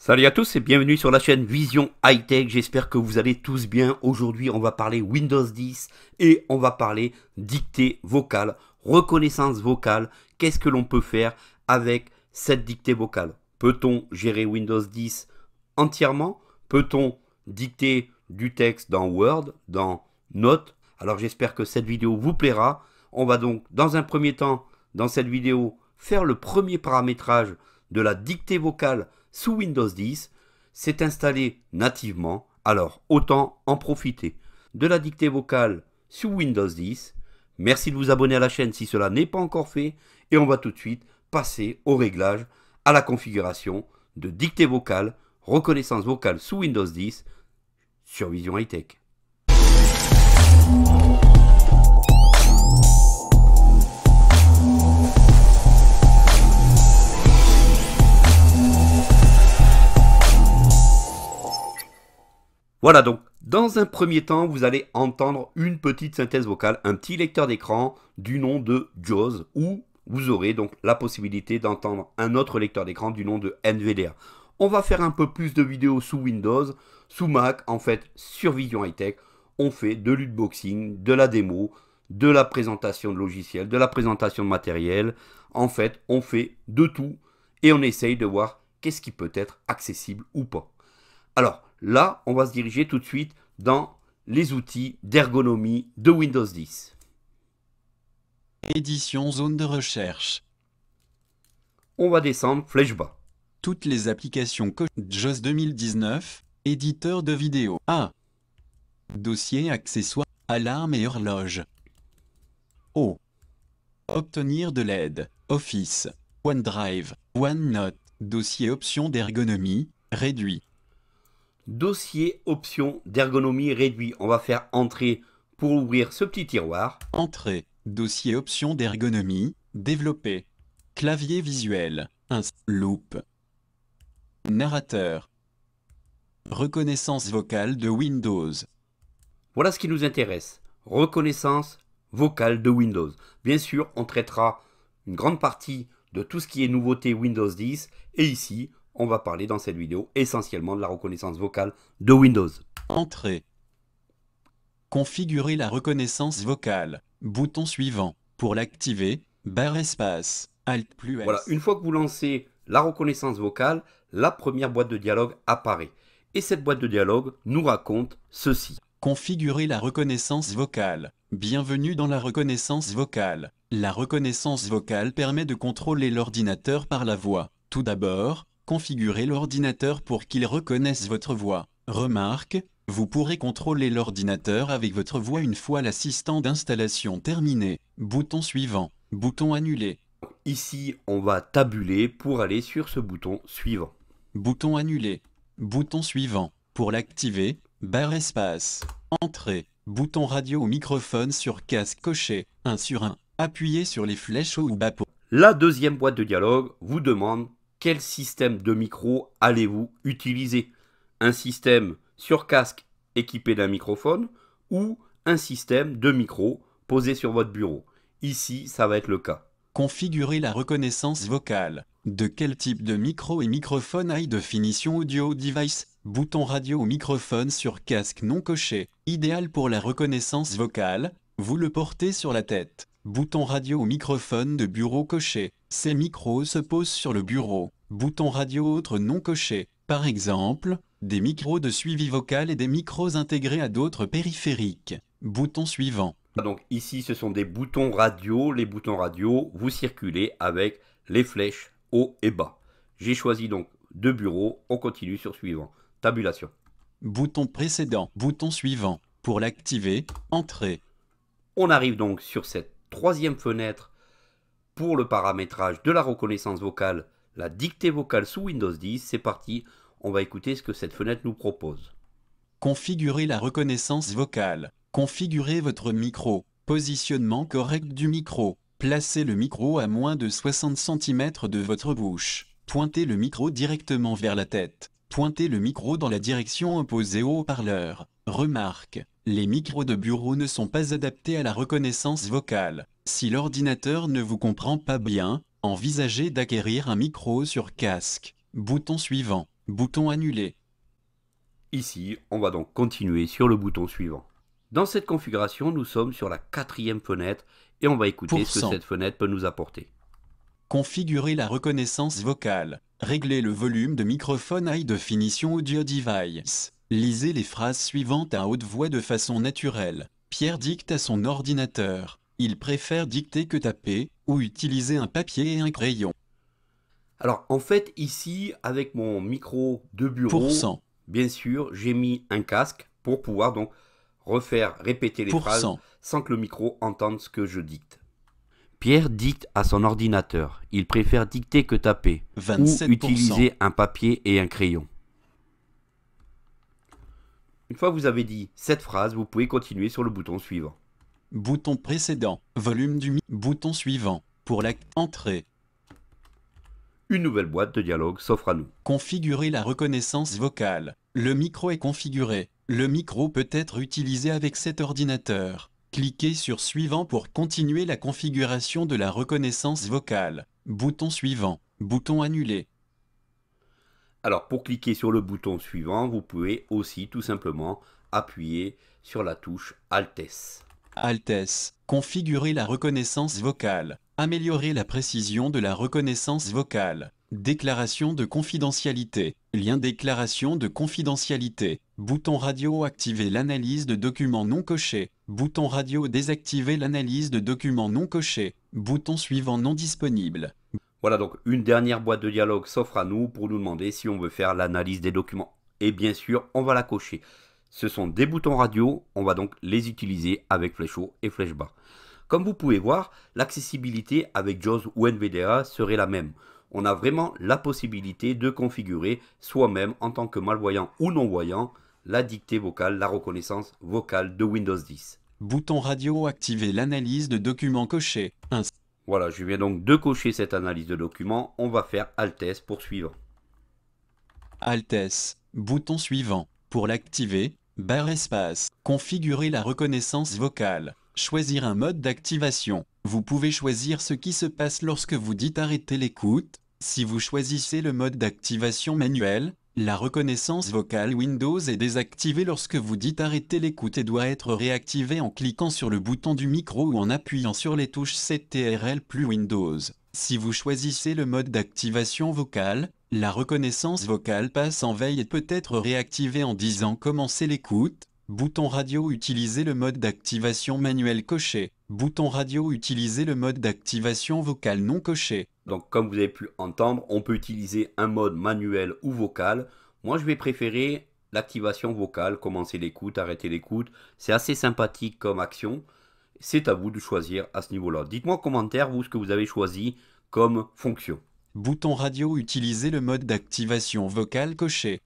Salut à tous et bienvenue sur la chaîne Vision High Tech. J'espère que vous allez tous bien. Aujourd'hui, on va parler Windows 10 et on va parler dictée vocale, reconnaissance vocale. Qu'est-ce que l'on peut faire avec cette dictée vocale Peut-on gérer Windows 10 entièrement Peut-on dicter du texte dans Word, dans Notes Alors j'espère que cette vidéo vous plaira. On va donc dans un premier temps, dans cette vidéo, faire le premier paramétrage de la dictée vocale sous Windows 10, c'est installé nativement, alors autant en profiter. De la dictée vocale sous Windows 10. Merci de vous abonner à la chaîne si cela n'est pas encore fait et on va tout de suite passer au réglage, à la configuration de dictée vocale, reconnaissance vocale sous Windows 10 sur Vision High Tech. Voilà donc, dans un premier temps, vous allez entendre une petite synthèse vocale, un petit lecteur d'écran du nom de JAWS, où vous aurez donc la possibilité d'entendre un autre lecteur d'écran du nom de NVDA. On va faire un peu plus de vidéos sous Windows, sous Mac, en fait sur Vision Tech on fait de l'utboxing, de la démo, de la présentation de logiciels, de la présentation de matériel. En fait, on fait de tout et on essaye de voir qu'est-ce qui peut être accessible ou pas. Alors, Là, on va se diriger tout de suite dans les outils d'ergonomie de Windows 10. Édition zone de recherche. On va descendre flèche bas. Toutes les applications JOS 2019, éditeur de vidéo. A. Ah. Dossier accessoires, alarmes et horloges. O. Obtenir de l'aide. Office. OneDrive. OneNote. Dossier options d'ergonomie. Réduit. Dossier option d'ergonomie réduit. On va faire entrer pour ouvrir ce petit tiroir. Entrée, dossier option d'ergonomie, développé. Clavier visuel, un loop. Narrateur. Reconnaissance vocale de Windows. Voilà ce qui nous intéresse. Reconnaissance vocale de Windows. Bien sûr, on traitera une grande partie de tout ce qui est nouveauté Windows 10. Et ici, on va parler dans cette vidéo essentiellement de la reconnaissance vocale de Windows. Entrée. Configurer la reconnaissance vocale. Bouton suivant. Pour l'activer, barre espace, alt plus S. Voilà, une fois que vous lancez la reconnaissance vocale, la première boîte de dialogue apparaît. Et cette boîte de dialogue nous raconte ceci. Configurer la reconnaissance vocale. Bienvenue dans la reconnaissance vocale. La reconnaissance vocale permet de contrôler l'ordinateur par la voix. Tout d'abord, Configurez l'ordinateur pour qu'il reconnaisse votre voix. Remarque, vous pourrez contrôler l'ordinateur avec votre voix une fois l'assistant d'installation terminé. Bouton suivant. Bouton annulé. Ici, on va tabuler pour aller sur ce bouton suivant. Bouton annulé. Bouton suivant. Pour l'activer, barre espace. Entrée. Bouton radio ou microphone sur casque coché. 1 sur 1. Appuyez sur les flèches haut ou bas La deuxième boîte de dialogue vous demande quel système de micro allez-vous utiliser Un système sur casque équipé d'un microphone ou un système de micro posé sur votre bureau Ici, ça va être le cas. Configurer la reconnaissance vocale. De quel type de micro et microphone de finition audio device Bouton radio ou microphone sur casque non coché. Idéal pour la reconnaissance vocale, vous le portez sur la tête. Bouton radio ou microphone de bureau coché. Ces micros se posent sur le bureau. Bouton radio autre non coché. Par exemple, des micros de suivi vocal et des micros intégrés à d'autres périphériques. Bouton suivant. Donc ici, ce sont des boutons radio. Les boutons radio, vous circulez avec les flèches haut et bas. J'ai choisi donc deux bureaux. On continue sur suivant. Tabulation. Bouton précédent, bouton suivant. Pour l'activer, entrée. On arrive donc sur cette troisième fenêtre pour le paramétrage de la reconnaissance vocale, la dictée vocale sous Windows 10. C'est parti, on va écouter ce que cette fenêtre nous propose. Configurez la reconnaissance vocale. Configurez votre micro. Positionnement correct du micro. Placez le micro à moins de 60 cm de votre bouche. Pointez le micro directement vers la tête. Pointez le micro dans la direction opposée au haut-parleur. Remarque, les micros de bureau ne sont pas adaptés à la reconnaissance vocale. Si l'ordinateur ne vous comprend pas bien, envisagez d'acquérir un micro sur casque. Bouton suivant. Bouton annulé. Ici, on va donc continuer sur le bouton suivant. Dans cette configuration, nous sommes sur la quatrième fenêtre et on va écouter ce que cette fenêtre peut nous apporter. Configurer la reconnaissance vocale. Régler le volume de microphone de Finition Audio Device. Lisez les phrases suivantes à haute voix de façon naturelle. Pierre dicte à son ordinateur. Il préfère dicter que taper, ou utiliser un papier et un crayon. Alors en fait ici, avec mon micro de bureau, bien sûr, j'ai mis un casque pour pouvoir donc refaire, répéter les phrases sans que le micro entende ce que je dicte. Pierre dicte à son ordinateur. Il préfère dicter que taper ou utiliser un papier et un crayon. Une fois que vous avez dit cette phrase, vous pouvez continuer sur le bouton suivant. Bouton précédent, volume du bouton suivant, pour la entrée. Une nouvelle boîte de dialogue s'offre à nous. Configurer la reconnaissance vocale. Le micro est configuré. Le micro peut être utilisé avec cet ordinateur. Cliquez sur Suivant pour continuer la configuration de la reconnaissance vocale. Bouton suivant. Bouton annulé. Alors pour cliquer sur le bouton suivant, vous pouvez aussi tout simplement appuyer sur la touche Altesse. Altesse. Configurer la reconnaissance vocale. Améliorer la précision de la reconnaissance vocale. Déclaration de confidentialité. Lien déclaration de confidentialité. Bouton radio activer l'analyse de documents non cochés. Bouton radio désactiver l'analyse de documents non cochés. Bouton suivant non disponible. Voilà donc une dernière boîte de dialogue s'offre à nous pour nous demander si on veut faire l'analyse des documents. Et bien sûr, on va la cocher. Ce sont des boutons radio, on va donc les utiliser avec flèche haut et flèche bas. Comme vous pouvez voir, l'accessibilité avec JAWS ou NVDA serait la même. On a vraiment la possibilité de configurer soi-même en tant que malvoyant ou non-voyant la dictée vocale, la reconnaissance vocale de Windows 10. Bouton radio activer l'analyse de documents cochés. Voilà, je viens donc de cocher cette analyse de document. On va faire Altesse pour suivant. Altesse, bouton suivant. Pour l'activer, barre espace, configurer la reconnaissance vocale, choisir un mode d'activation. Vous pouvez choisir ce qui se passe lorsque vous dites arrêter l'écoute. Si vous choisissez le mode d'activation manuel, la reconnaissance vocale Windows est désactivée lorsque vous dites arrêter l'écoute et doit être réactivée en cliquant sur le bouton du micro ou en appuyant sur les touches CTRL plus Windows. Si vous choisissez le mode d'activation vocale, la reconnaissance vocale passe en veille et peut être réactivée en disant commencer l'écoute, bouton radio utiliser le mode d'activation manuel coché. Bouton radio, utilisez le mode d'activation vocale non coché. Donc comme vous avez pu entendre, on peut utiliser un mode manuel ou vocal. Moi je vais préférer l'activation vocale, commencer l'écoute, arrêter l'écoute. C'est assez sympathique comme action. C'est à vous de choisir à ce niveau-là. Dites-moi en commentaire vous ce que vous avez choisi comme fonction. Bouton radio, utilisez le mode d'activation vocale coché.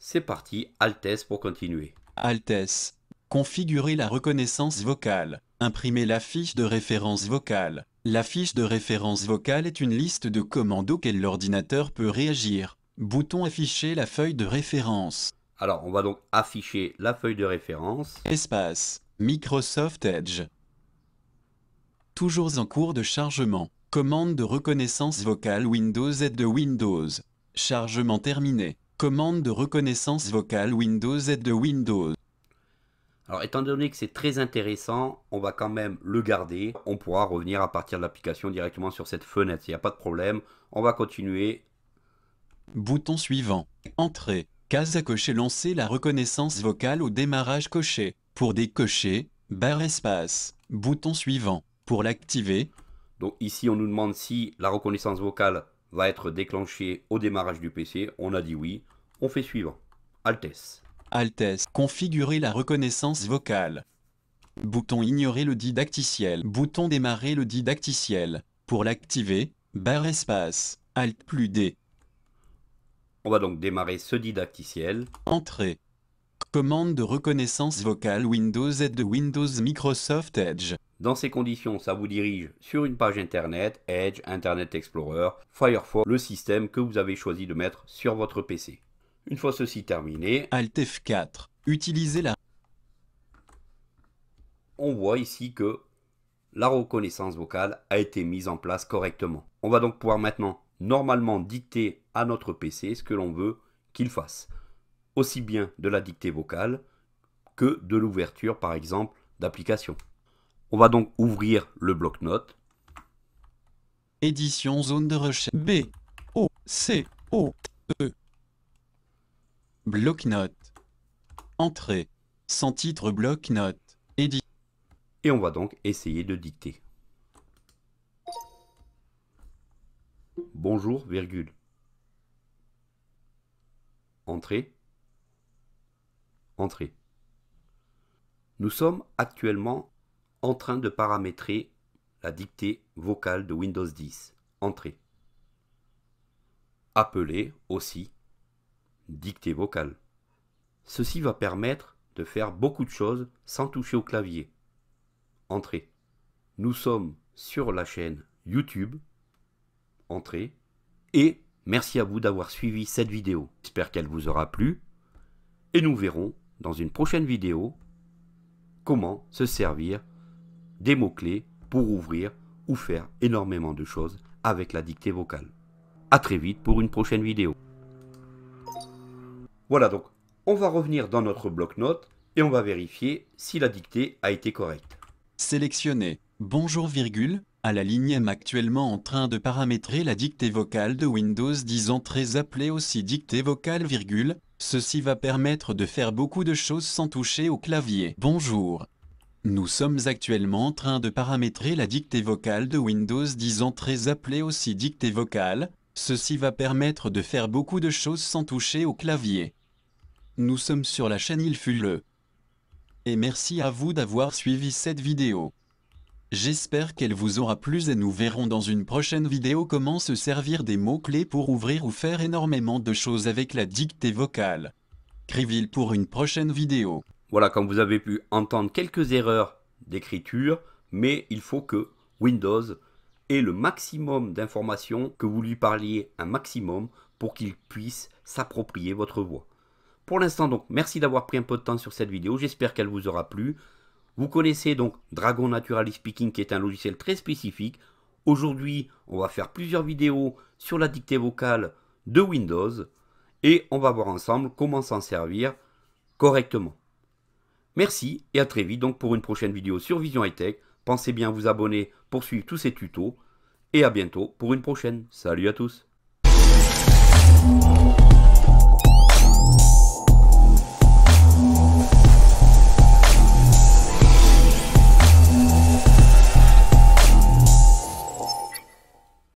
C'est parti, Altesse pour continuer. Altesse. configurer la reconnaissance vocale. Imprimer la fiche de référence vocale. La fiche de référence vocale est une liste de commandes auxquelles l'ordinateur peut réagir. Bouton afficher la feuille de référence. Alors, on va donc afficher la feuille de référence. Espace. Microsoft Edge. Toujours en cours de chargement. Commande de reconnaissance vocale Windows Z de Windows. Chargement terminé. Commande de reconnaissance vocale Windows Z de Windows. Alors étant donné que c'est très intéressant, on va quand même le garder. On pourra revenir à partir de l'application directement sur cette fenêtre. Il n'y a pas de problème. On va continuer. Bouton suivant. Entrée. Case à cocher. Lancer la reconnaissance vocale au démarrage coché. Pour décocher, barre espace. Bouton suivant. Pour l'activer. Donc ici, on nous demande si la reconnaissance vocale va être déclenchée au démarrage du PC. On a dit oui. On fait suivant. Altesse. S. Configurer la reconnaissance vocale. Bouton Ignorer le didacticiel. Bouton Démarrer le didacticiel. Pour l'activer, barre espace, Alt plus D. On va donc démarrer ce didacticiel. Entrée. Commande de reconnaissance vocale Windows et de Windows Microsoft Edge. Dans ces conditions, ça vous dirige sur une page Internet, Edge, Internet Explorer, Firefox, le système que vous avez choisi de mettre sur votre PC. Une fois ceci terminé, Alt 4 Utilisez la... On voit ici que la reconnaissance vocale a été mise en place correctement. On va donc pouvoir maintenant normalement dicter à notre PC ce que l'on veut qu'il fasse. Aussi bien de la dictée vocale que de l'ouverture par exemple d'application. On va donc ouvrir le bloc-notes. Édition zone de recherche B O C O E bloc note Entrée. Sans titre bloc note Et on va donc essayer de dicter. Bonjour, virgule. Entrée. Entrée. Nous sommes actuellement en train de paramétrer la dictée vocale de Windows 10. Entrée. Appelez aussi dictée vocale. Ceci va permettre de faire beaucoup de choses sans toucher au clavier. Entrée. Nous sommes sur la chaîne YouTube. Entrée. Et merci à vous d'avoir suivi cette vidéo. J'espère qu'elle vous aura plu. Et nous verrons dans une prochaine vidéo comment se servir des mots-clés pour ouvrir ou faire énormément de choses avec la dictée vocale. A très vite pour une prochaine vidéo. Voilà donc, on va revenir dans notre bloc-notes et on va vérifier si la dictée a été correcte. Sélectionnez « Bonjour virgule à la ligne M actuellement en train de paramétrer la dictée vocale de Windows 10 entrées appelé aussi dictée vocale virgule. Ceci va permettre de faire beaucoup de choses sans toucher au clavier. Bonjour. Nous sommes actuellement en train de paramétrer la dictée vocale de Windows 10 entrées appelé aussi dictée vocale. Ceci va permettre de faire beaucoup de choses sans toucher au clavier. Nous sommes sur la chaîne Il Et merci à vous d'avoir suivi cette vidéo. J'espère qu'elle vous aura plu et nous verrons dans une prochaine vidéo comment se servir des mots-clés pour ouvrir ou faire énormément de choses avec la dictée vocale. Criville pour une prochaine vidéo. Voilà, comme vous avez pu entendre quelques erreurs d'écriture, mais il faut que Windows et le maximum d'informations que vous lui parliez un maximum pour qu'il puisse s'approprier votre voix. Pour l'instant donc, merci d'avoir pris un peu de temps sur cette vidéo, j'espère qu'elle vous aura plu. Vous connaissez donc Dragon natural Speaking qui est un logiciel très spécifique. Aujourd'hui, on va faire plusieurs vidéos sur la dictée vocale de Windows et on va voir ensemble comment s'en servir correctement. Merci et à très vite donc pour une prochaine vidéo sur Vision High Tech. Pensez bien à vous abonner pour suivre tous ces tutos. Et à bientôt pour une prochaine. Salut à tous